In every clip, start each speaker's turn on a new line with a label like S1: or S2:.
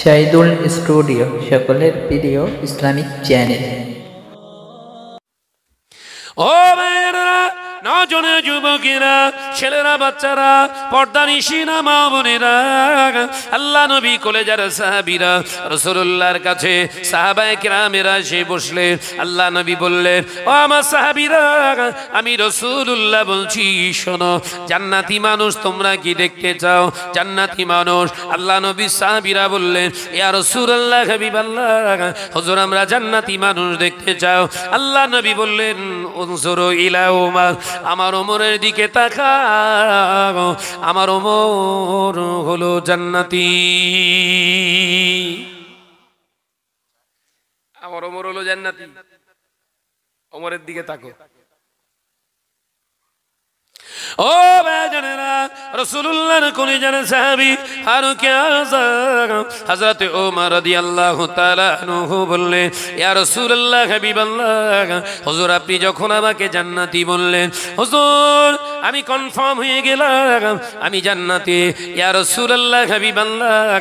S1: Shahidul studio সকলের প্রিয় Islamic channel নজনে যুবকেরা ছেলেরা বাচ্চারা পর্দা না মা বোনেরা আল্লাহ নবী যারা সাহাবিরা রসুল্লাহর কাছে সাহাবায় কিরামেরা সে বসলে আল্লাহ নবী বললেন ও আমার সাহাবিরা আমি রসুল্লাহ বলছি শোনো জান্নাতি মানুষ তোমরা কি দেখতে চাও জান্নাতি মানুষ আল্লাহ নবী সাহাবিরা বললেন ইয়া রসুল্লাহ হাবিব আল্লাহ হজর আমরা জান্নাতি মানুষ দেখতে চাও আল্লাহ নবী বললেন ইলা আমার ওমরের দিকে তাকাও আমার ওমর হলো জান্নাতি আমার ওমর হলো জান্নাতি ওমরের দিকে তাকো ও ওমর রাদিয়াল্লাহু তাআলা আনহু বললে ইয়া রাসূলুল্লাহ হাবিবাল্লাহ হুজুর আপনি যখন আমাকে জান্নাতি বললেন হুজুর আমি কনফার্ম হয়ে গেলাম আমি জান্নাতি ইয়া রাসূলুল্লাহ হাবিবাল্লাহ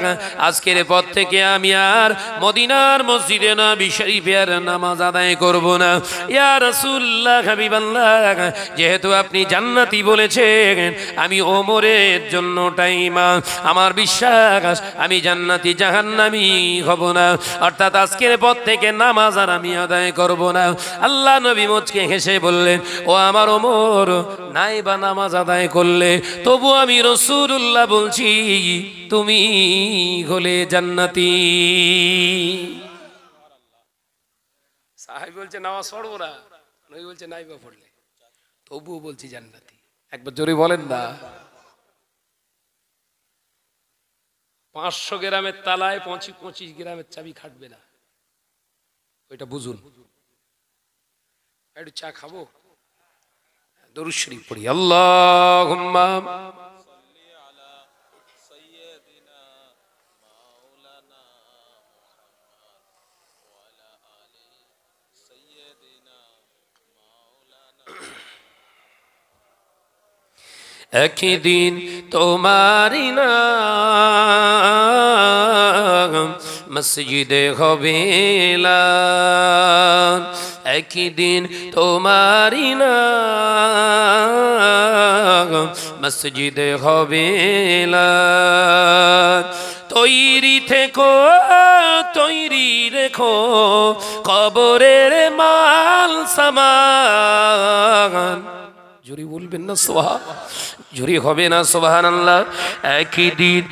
S1: আজকের পর থেকে আমি আর মদিনার মসজিদে না শরীফে আর নামাজ আদায় করব না ইয়া রাসূলুল্লাহ হাবিবাল্লাহ যেহেতু আপনি জান্নাতি বলেছেন আমি ওমরের জন্য টাইমা আমার বিশ্বাস আমি জান্নাতি জাহান্নামি হব না অর্থাৎ আজকের পর থেকে নামাজ আর আমি আদায় করব না আল্লাহ নবী মোজকে হেসে বললেন ও আমার ওমর নাই বা নামাজ আদায় করলে তবু আমি রসুরুল্লাহ বলছি তুমি হলে জান্নাতি সাহেব বলছে নামাজ পড়বো না নই বলছে নাই বা পড়লে তবুও বলছি জান্নাত একবার জোরে বলেন না পাঁচশো গ্রামের তালায় পঁচিশ পঁচিশ গ্রামের চাবি খাটবে না ওইটা বুঝুন একটু চা খাবো দরুশ্রী পড়ি আল্লাহ একই একদিন তোমারি নাম মসজিদে হবে একদিন তোমারি নাম মসজিদে হবে তৈরি থেকো তৈরি রেখো কবরের মাল সামান জুরি বলবেন না সোহা জুরি হবে না সোহান আল্লাহ একই দিন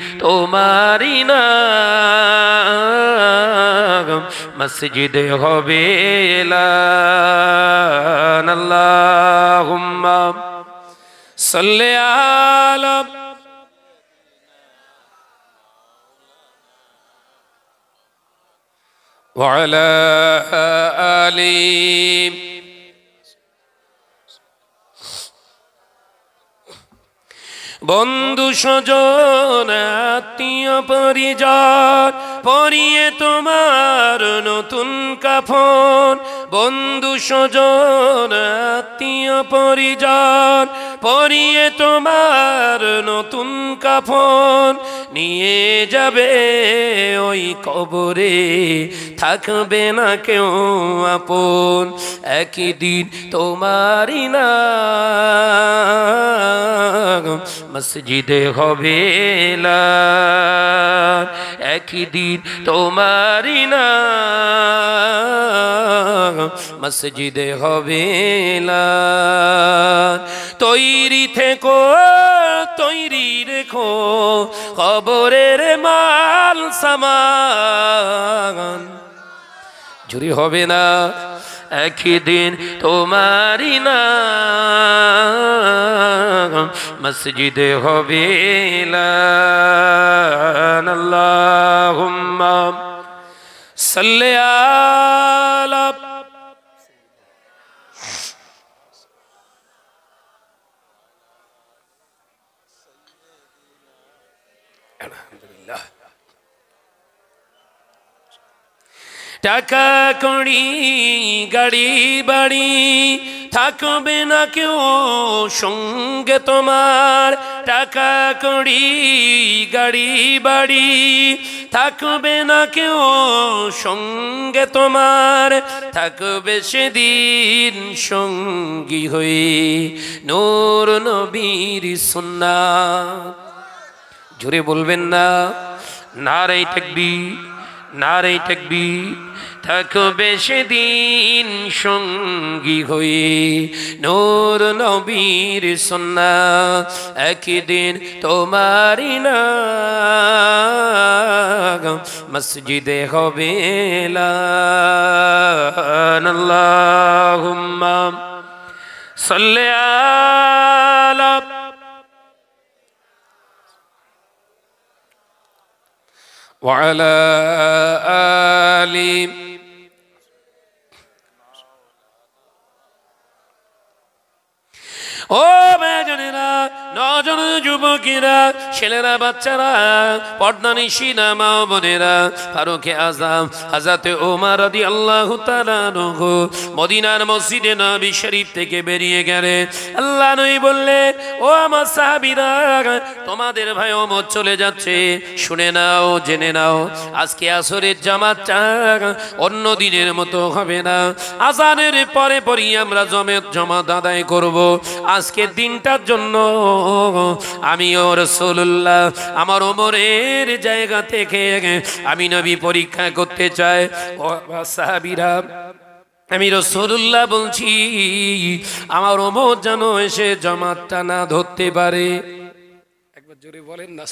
S1: তোমারি না মসজিদে হবে আল্লাহ আলম وعلى বন্ধু সজন আত্মীয় পরিজন পরিয়ে তোমার নতুন কাফন বন্ধু সজন আত্মীয় পরিজন পরিয়ে তোমার নতুন কাফন নিয়ে যাবে ওই কবরে থাকবে না কেউ আপন একই দিন তোমারই না মসজিদে হবে একই দিন তোমারই না মসজিদে হবে তৈরি থেকো তৈরি রেখো কবরের মাল সামান ঝুরি হবে না একই দিন তোমারি না মসজিদে হবে আল্লাহ সাল্লাহ আলহামদুলিল্লাহ টাকা কড়ি গাড়ি বাড়ি থাকবে না কেউ সঙ্গে তোমার টাকা কড়ি গাড়ি বাড়ি থাকবে না কেউ সঙ্গে তোমার থাকবে সেদিন সঙ্গী হয়ে নূর নবীর সুন্না জোরে বলবেন না না থাকবি না থাকবি থাকো বেশি দিন সঙ্গী হয়ে নোর নবীর সন্না একদিন তোমারি না মসজিদে হবে আল্লাহ সাল্লাহ وعلى آل Oh man. নজন যুবকেরা ছেলেরা বাচ্চারা পর্দানিশি মা বোনেরা ফারুকে আজাম হাজাতে ওমার আদি আল্লাহ মদিনার মসজিদে না শরীফ থেকে বেরিয়ে গেলে আল্লাহ নই বললে ও আমার সাহাবিরা তোমাদের ভাই ওমর চলে যাচ্ছে শুনে নাও জেনে নাও আজকে আসরের জামাত চাক অন্য দিনের মতো হবে না আজানের পরে পরই আমরা জমে জমা আদায় করব আজকে দিনটার জন্য আমি ওর রসুল্লাহ আমার ওমরের জায়গা থেকে আমি নবী পরীক্ষা করতে চাই ও সাহাবিরা আমি রসুল্লাহ বলছি আমার ওমর যেন এসে জমাতটা না ধরতে পারে একবার জোরে বলেন না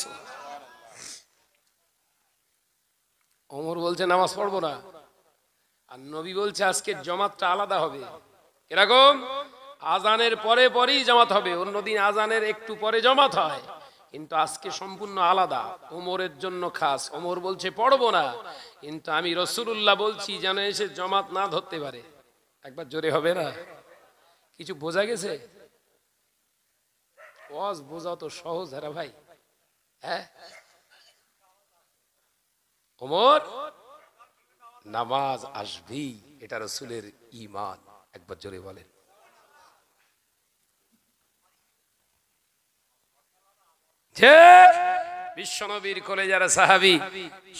S1: ওমর বলছে নামাজ পড়বো না আর নবী বলছে আজকে জমাতটা আলাদা হবে এরকম আজানের পরে পরেই জমাত হবে অন্যদিন আজানের একটু পরে জমাত হয় কিন্তু আজকে সম্পূর্ণ আলাদা ওমরের জন্য খাস ওমর বলছে পড়বো না কিন্তু আমি রসুল্লাহ বলছি যেন এসে জমাত না ধরতে পারে একবার জোরে হবে না কিছু বোঝা গেছে বোঝা তো সহজ হ্যাঁ ভাই হ্যাঁ ওমর নামাজ আসবি এটা রসুলের ইমান একবার জোরে বলেন বিশ্বনবীর কোলে যারা সাহাবি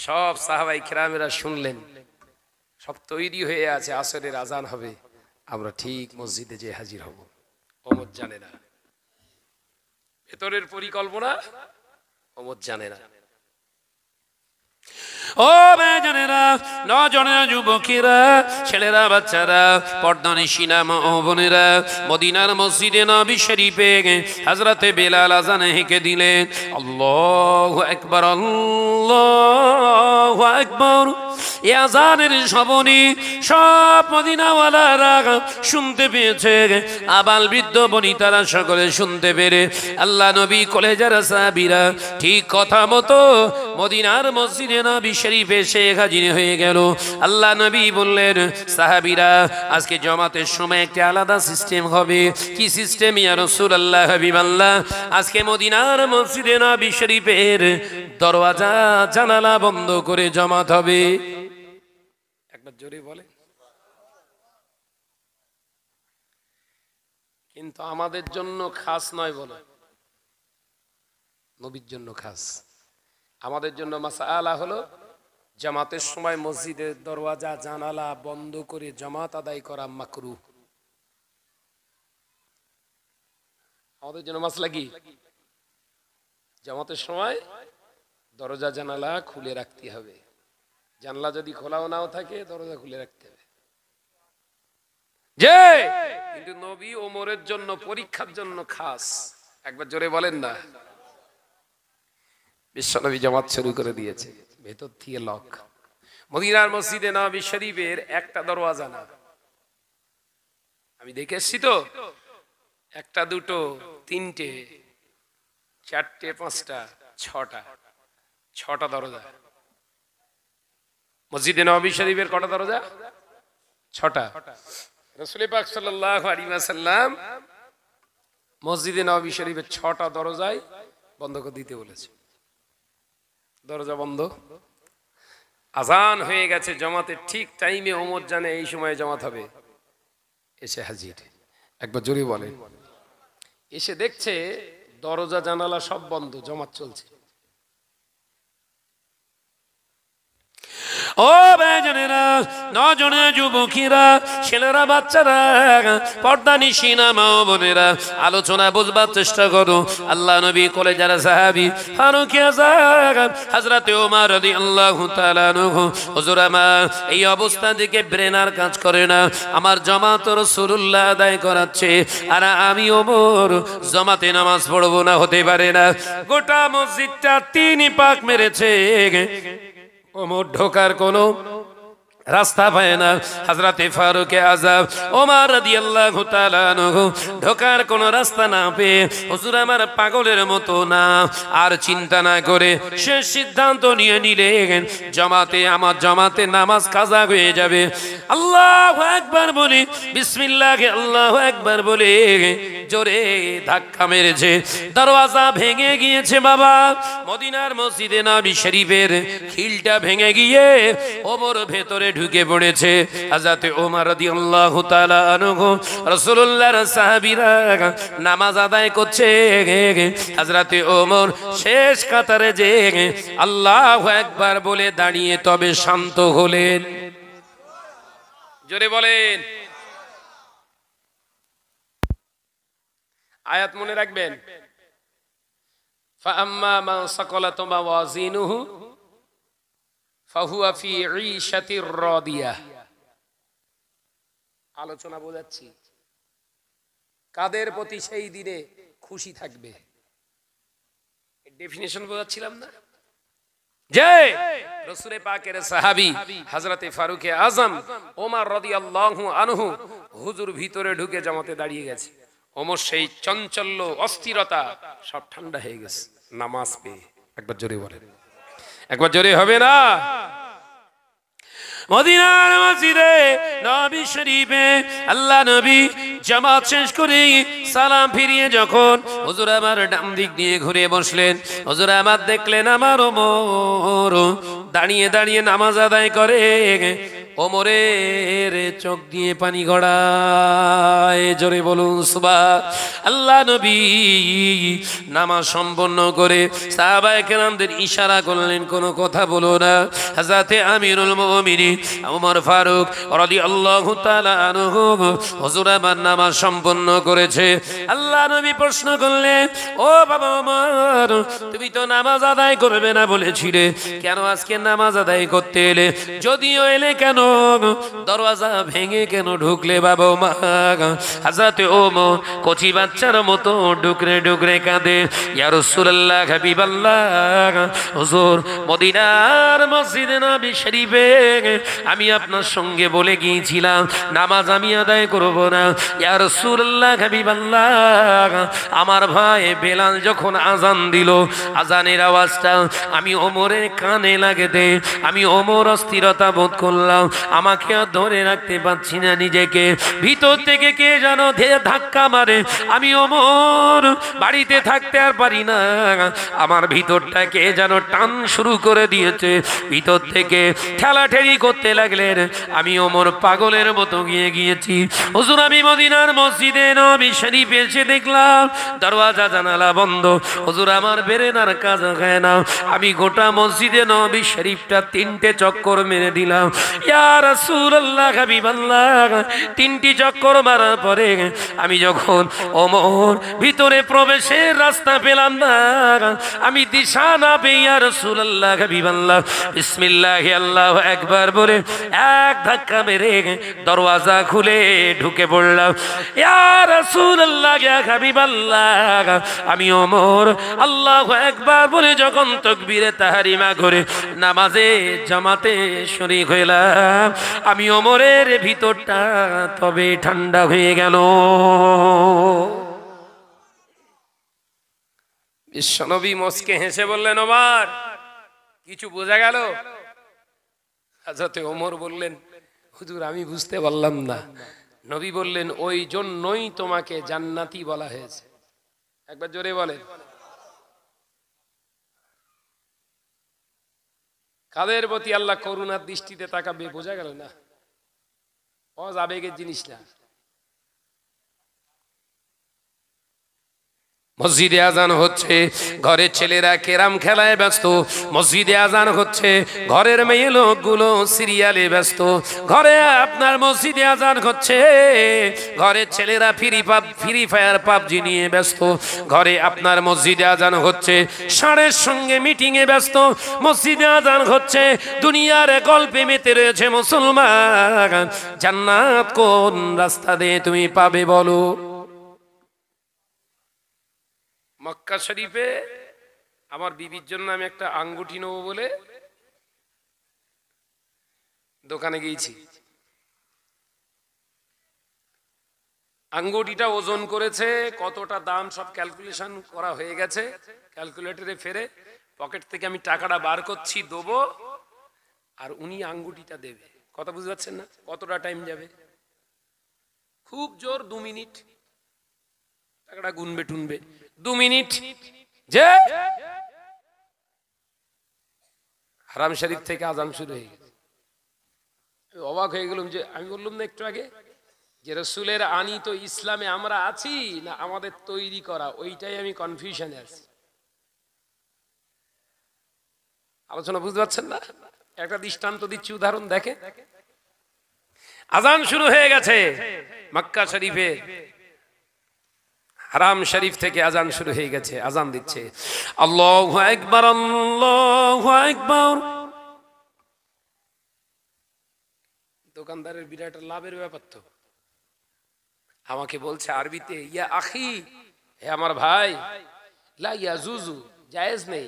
S1: সব সাহাবাই খেরামেরা শুনলেন সব তৈরি হয়ে আছে আসরের আজান হবে আমরা ঠিক মসজিদে যে হাজির হব অমর জানে না ভেতরের পরিকল্পনা অমর জানে না ও বেজনেরা নজনের যুবকেরা ছেলেরা বাচ্চারা পর্দানি সিনাম ও বোনেরা মদিনার মসজিদে নবী শরীফে হাজরাতে বেলাল আজান হেঁকে দিলেন আল্লাহ একবার আল্লাহ একবার এ আজানের শবনী সব মদিনাওয়ালারা শুনতে পেয়েছে আবাল বৃদ্ধ বনিতারা সকলে শুনতে পেরে আল্লাহ নবী কলেজারা সাবিরা ঠিক কথা মতো মদিনার মসজিদে নবী শরীফে শেখ হাজির হয়ে গেল আল্লাহ নবী বললেন সাহাবিরা আজকে জমাতের সময় একটা আলাদা সিস্টেম হবে কি সিস্টেম ইয়া রসুল আল্লাহ হাবিব আল্লাহ আজকে মদিনার মসজিদে নবী শরীফের দরওয়াজা জানালা বন্ধ করে জমাত হবে একবার জোরে বলে কিন্তু আমাদের জন্য খাস নয় বলে নবীর জন্য খাস আমাদের জন্য মাসা আলা হলো জামাতের সময় মসজিদের দরওয়াজা জানালা বন্ধ করে জামাত আদায় করা মাকরু আমাদের জন্য মাসলা কি জামাতের সময় দরজা জানালা খুলে রাখতে হবে জানলা যদি খোলাও নাও থাকে দরজা খুলে রাখতে হবে যে কিন্তু নবী ওমরের জন্য পরীক্ষার জন্য খাস একবার জোরে বলেন না বিশ্ব নবী জামাত শুরু করে দিয়েছে ভেতর থেকে লক মদিনার মসজিদে না শরীফের একটা দরওয়াজা না আমি দেখে এসছি তো একটা দুটো তিনটে চারটে পাঁচটা ছটা ছটা দরজা মসজিদে নবী শরীফের কটা দরজা ছটা রসুল পাক সাল্লাহ মসজিদে নবী শরীফের ছটা দরজায় বন্ধ করে দিতে বলেছে দরজা বন্ধ আজান হয়ে গেছে জমাতে ঠিক টাইমে অমর জানে এই সময় জমাত হবে এসে হাজির একবার জোরে বলে এসে দেখছে দরজা জানালা সব বন্ধ জমাত চলছে ও বেজনেরা নজনে যুবকীরা ছেলেরা বাচ্চারা পর্দা নিশি না মা বোনেরা আলোচনা বুঝবার চেষ্টা করো আল্লাহ নবী কলে যারা সাহাবি ফারুক হাজরাতে ওমার রদি আল্লাহ হজুর আমার এই অবস্থা থেকে ব্রেনার কাজ করে না আমার জমাতর সুরুল্লাহ আদায় করাচ্ছে আর আমি ওমর জমাতে নামাজ পড়বো না হতে পারে না গোটা মসজিদটা তিনি পাক মেরেছে ও ঢোকার কোনো রাস্তা পায় না হাজরাতে ফারুকে আজাব ওমার রাদি আল্লাহ ঢোকার কোনো রাস্তা না পেয়ে হজুর আমার পাগলের মতো না আর চিন্তা না করে সে সিদ্ধান্ত নিয়ে নিলে জমাতে আমার জমাতে নামাজ কাজা হয়ে যাবে আল্লাহ একবার বলি বিসমিল্লাহকে আল্লাহ একবার বলে জোরে ধাক্কা মেরেছে দরওয়াজা ভেঙে গিয়েছে বাবা মদিনার মসজিদে নাবি শরীফের খিলটা ভেঙে গিয়ে ওবর ভেতরে ঢুকে পড়েছে হাজাতে ওমার রাদিয়াল্লাহু তাআলা আনহু রাসূলুল্লাহর সাহাবীরা নামাজ আদায় করছে হযরতে ওমর শেষ কাতারে যে আল্লাহু আকবার বলে দাঁড়িয়ে তবে শান্ত হলেন জোরে বলেন আয়াত মনে রাখবেন فأما من ثقلت ওয়াজিনুহু আলোচনা বোঝাচ্ছি কাদের প্রতি সেই দিনে খুশি থাকবে ডেফিনেশন বোঝাচ্ছিলাম না আনহু হুজুর ভিতরে ঢুকে জামাতে দাঁড়িয়ে গেছে ওমর সেই চঞ্চল্য অস্থিরতা সব ঠান্ডা হয়ে গেছে নামাজ পেয়ে একবার জোরে বলেন একবার জোরে হবে না মদিনার মসজিদে নবী শরীফে আল্লাহ নবী জামাত শেষ করে সালাম ফিরিয়ে যখন হুজুর আমার ডাম দিক দিয়ে ঘুরে বসলেন হুজুর আমার দেখলেন আমার দাঁড়িয়ে দাঁড়িয়ে নামাজ আদায় করে ওমরের চোখ দিয়ে পানি গড়ায় জোরে বলুন সুবা আল্লাহ নবী নামাজ সম্পন্ন করে সাহাবায়ে কেরামদের ইশারা করলেন কোনো কথা বলো না হাজাতে আমিরুল মুমিনি ওমর ফারুক রদি আল্লাহ আনহু আমার নামাজ সম্পন্ন করেছে আল্লাহ নবী প্রশ্ন করলে ও বাবা ওমর তুমি তো নামাজ আদায় করবে না বলেছিলে কেন আজকে নামাজ আদায় করতে এলে যদিও এলে কেন দরওয়াজা ভেঙে কেন ঢুকলে বাবু মা হাজাতে ও মো কচি বাচ্চার মতো ডুকরে ডুকরে কাঁদে ইয়ার সুল্লাহ হাবিবাল্লাহ হুজুর মদিনার মসজিদে নাবি শরীফে আমি আপনার সঙ্গে বলে গিয়েছিলাম নামাজ আমি আদায় করব না ইয়ার ঘাবি হাবিবাল্লাহ আমার ভাই বেলাল যখন আজান দিল আজানের আওয়াজটা আমি ওমরের কানে লাগে দে আমি ওমর অস্থিরতা বোধ করলাম আমাকে ধরে রাখতে পারছি না নিজেকে ভিতর থেকে কে যেন ধাক্কা মারে আমি অমর বাড়িতে থাকতে আর পারি না আমার ভিতরটা কে যেন টান শুরু করে দিয়েছে ভিতর থেকে ঠেলা ঠেলি করতে লাগলেন আমি অমর পাগলের মতো গিয়ে গিয়েছি হুজুর আমি মদিনার মসজিদে নবী শরীফে এসে দেখলাম দরওয়াজা জানালা বন্ধ হুজুর আমার বেরেনার কাজ হয় না আমি গোটা মসজিদে নবী শরীফটা তিনটে চক্কর মেরে দিলাম ইয়া রাসূলুল্লাহ হাবিবাল্লাহ তিনটি চক্কর মারার পরে আমি যখন ওমর ভিতরে প্রবেশের রাস্তা পেলাম না আমি দিশা না পেয়ে রাসূলুল্লাহ হাবিবাল্লাহ বিসমিল্লাহ আল্লাহ একবার বলে এক ধাক্কা মেরে দরওয়াজা খুলে ঢুকে পড়লাম ইয়া রাসূলুল্লাহ ইয়া হাবিবাল্লাহ আমি ওমর আল্লাহ একবার বলে যখন তকবীরে তাহারিমা করে নামাজে জামাতে শরীক হইলাম আমি অমরের ভিতরটা তবে ঠান্ডা হয়ে গেল বিশ্বনবী মস্কে হেসে বললেন ওমার কিছু বোঝা গেল ওমর বললেন হুজুর আমি বুঝতে পারলাম না নবী বললেন ওই জন্যই তোমাকে জান্নাতি বলা হয়েছে একবার জোরে বলেন কাদের প্রতি আল্লাহ করুণার দৃষ্টিতে তাকাবে বোঝা গেল না অজ আবেগের জিনিস না মসজিদে আজান হচ্ছে ঘরের ছেলেরা কেরাম খেলায় ব্যস্ত মসজিদে আজান হচ্ছে ঘরের মেয়ে লোকগুলো সিরিয়ালে ব্যস্ত ঘরে আপনার মসজিদে আজান হচ্ছে ঘরের ছেলেরা ফ্রি পাব ফ্রি ফায়ার পাবজি নিয়ে ব্যস্ত ঘরে আপনার মসজিদে আজান হচ্ছে ষাঁড়ের সঙ্গে মিটিংয়ে ব্যস্ত মসজিদে আজান হচ্ছে দুনিয়ার গল্পে মেতে রয়েছে মুসলমান জান্নাত কোন রাস্তা দিয়ে তুমি পাবে বলো মক্কা শরীফে আমার বিবির জন্য আমি একটা আঙ্গুঠি নেবো বলে দোকানে গিয়েছি আঙ্গুটিটা ওজন করেছে কতটা দাম সব ক্যালকুলেশন করা হয়ে গেছে ক্যালকুলেটরে ফেরে পকেট থেকে আমি টাকাটা বার করছি দেব আর উনি আঙ্গুটিটা দেবে কথা বুঝতে পারছেন না কতটা টাইম যাবে খুব জোর দু মিনিট টাকাটা গুনবে টুনবে দু মিনিট যে হারাম শরীফ থেকে আজান শুরু হয়ে গেছে অবাক হয়ে গেলাম যে আমি বললাম না একটু আগে যে রসুলের আনি তো ইসলামে আমরা আছি না আমাদের তৈরি করা ওইটাই আমি কনফিউশনে আছি আলোচনা বুঝতে পারছেন না একটা দৃষ্টান্ত দিচ্ছি উদাহরণ দেখে আজান শুরু হয়ে গেছে মক্কা শরীফে হারাম শরীফ থেকে আজান শুরু হয়ে গেছে আজান দিচ্ছে আল্লাহ একবার আল্লাহ একবার দোকানদারের বিরাট লাভের ব্যাপার তো আমাকে বলছে আরবিতে ইয়া আখি হে আমার ভাই লা ইয়া জুজু জায়েজ নেই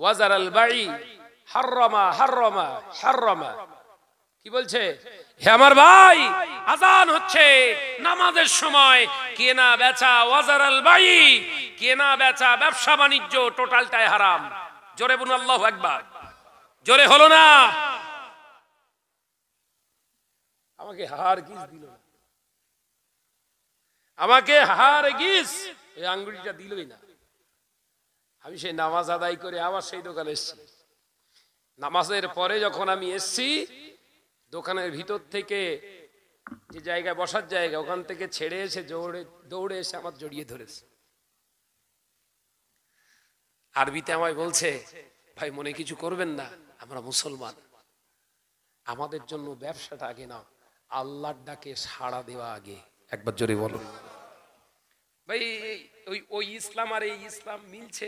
S1: ওয়াজার আল বাড়ি হাররমা হাররমা হাররমা কি বলছে হে আমার ভাই আজান হচ্ছে নামাজের সময় কেনা বেচা ওয়াজার আল বাই কেনা বেচা ব্যবসা বাণিজ্য টোটালটাই হারাম জোরে বুন আল্লাহ একবার জোরে হলো না আমাকে হার গিস দিল না আমাকে হার গিস ওই আঙ্গুলিটা দিলই না আমি সেই নামাজ আদায় করে আবার সেই দোকানে এসছি নামাজের পরে যখন আমি এসছি দোকানের ভিতর থেকে যে জায়গায় বসার জায়গা ওখান থেকে ছেড়ে এসে দৌড়ে দৌড়ে এসে আমার জড়িয়ে ধরেছে আরবিতে আমায় বলছে ভাই মনে কিছু করবেন না আমরা মুসলমান আমাদের জন্য ব্যবসাটা আগে না আল্লাহর ডাকে সাড়া দেওয়া আগে একবার জোরে বলো ভাই ওই ওই ইসলাম আর এই ইসলাম মিলছে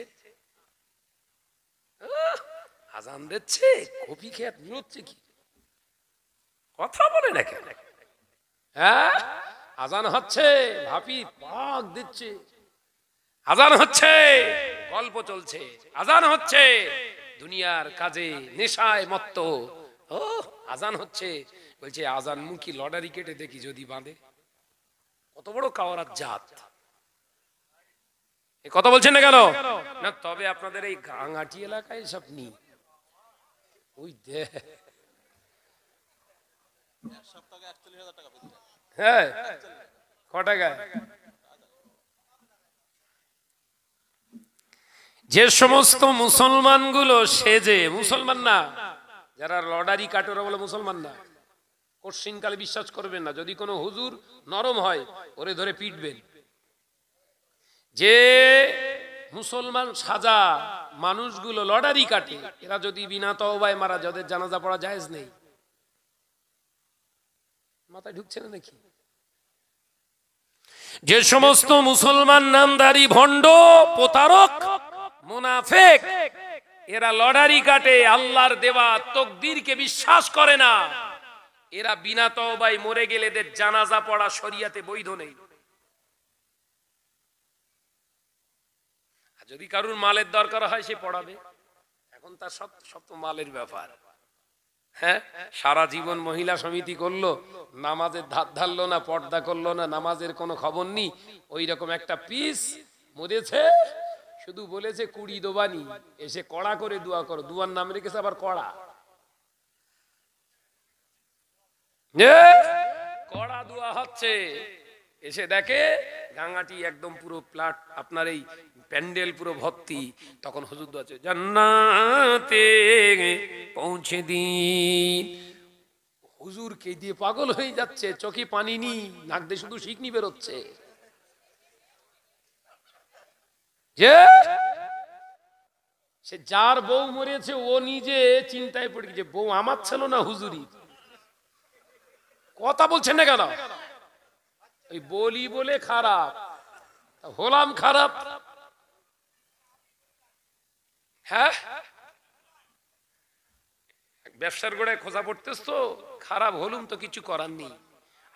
S1: আজান দিচ্ছে কপি খেয়ে বেরোচ্ছে কি কথা বলে না কেন হ্যাঁ আজান হচ্ছে ভাপি পাক দিচ্ছে আজান হচ্ছে গল্প চলছে আজান হচ্ছে দুনিয়ার কাজে নেশায় মত্ত ও আজান হচ্ছে বলছে আজান মুখী লটারি কেটে দেখি যদি বাঁধে কত বড় কাওয়ার জাত এ কথা বলছেন না কেন না তবে আপনাদের এই গাঙাটি এলাকায় সব নি ওই দেখ হ্যাঁ ক টাকায় যে সমস্ত মুসলমানগুলো সেজে মুসলমান না যারা লডারি কাটোরা বলে মুসলমান না কশ্চিনকালে বিশ্বাস করবেন না যদি কোনো হুজুর নরম হয় ওরে ধরে পিটবেন যে মুসলমান সাজা মানুষগুলো লডারি কাটে এরা যদি বিনা তওবায় মারা যাদের জানাজা পড়া জায়েজ নেই মাথায় ঢুকছে না নাকি যে সমস্ত মুসলমান নামদারি ভণ্ড প্রতারক মুনাফেক এরা লড়ারি কাটে আল্লাহর দেওয়া তকদিরকে বিশ্বাস করে না এরা বিনা তবাই মরে গেলে এদের জানাজা পড়া শরিয়াতে বৈধ নেই যদি কারুর মালের দরকার হয় সে পড়াবে এখন তার সব সব তো মালের ব্যাপার হ্যাঁ সারা জীবন মহিলা সমিতি করলো নামাজের ধার ধারলো না পর্দা করলো না নামাজের কোনো খবর নেই ওই রকম একটা পিস মরেছে শুধু বলেছে কুড়ি দোবানি এসে কড়া করে দোয়া করো দুয়ার নাম রেখেছে আবার কড়া কড়া দোয়া হচ্ছে এসে দেখে গাঙাটি একদম পুরো প্লাট আপনার এই প্যান্ডেল পুরো ভক্তি তখন হুজুর আছে জান্নাতে পৌঁছে দিন হুজুর কে দিয়ে পাগল হয়ে যাচ্ছে চোখে পানি নি নাক দিয়ে শুধু শিকনি বেরোচ্ছে যে সে যার বউ মরেছে ও নিজে চিন্তায় পড়ে গেছে বউ আমার ছিল না হুজুরি কথা বলছেন না কেন ওই বলি বলে খারাপ হলাম খারাপ হ্যাঁ ব্যবসার গোড়ায় খোঁজা পড়তেস তো খারাপ হলুম তো কিছু করার নেই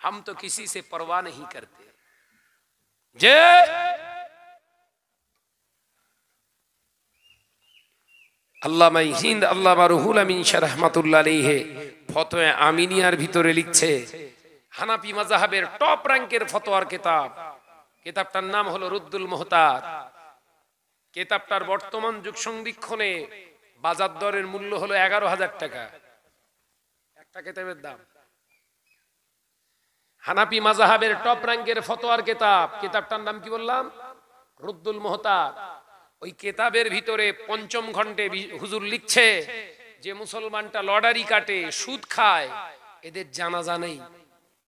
S1: হাম তো কিছু সে পরোয়া নেই করতে যে আল্লামা হিন্দ আল্লাহ আমিন ফতোয়া আমিনিয়ার ভিতরে লিখছে মাজাহাবের টপ ফতোয়ার কিতাব নাম হলো রুদ্দুল মোহতার কেতাবটার বর্তমান যুগ সংরক্ষণে বাজার দরের মূল্য হলো এগারো হাজার টাকা একটা কেতাবের দাম হানাপি মাজাহাবের টপ র্যাঙ্কের ফতোয়ার কেতাব কেতাবটার নাম কি বললাম রুদ্দুল মোহতাব ওই কেতাবের ভিতরে পঞ্চম ঘন্টে হুজুর লিখছে যে মুসলমানটা লটারি কাটে সুদ খায় এদের জানাজা নেই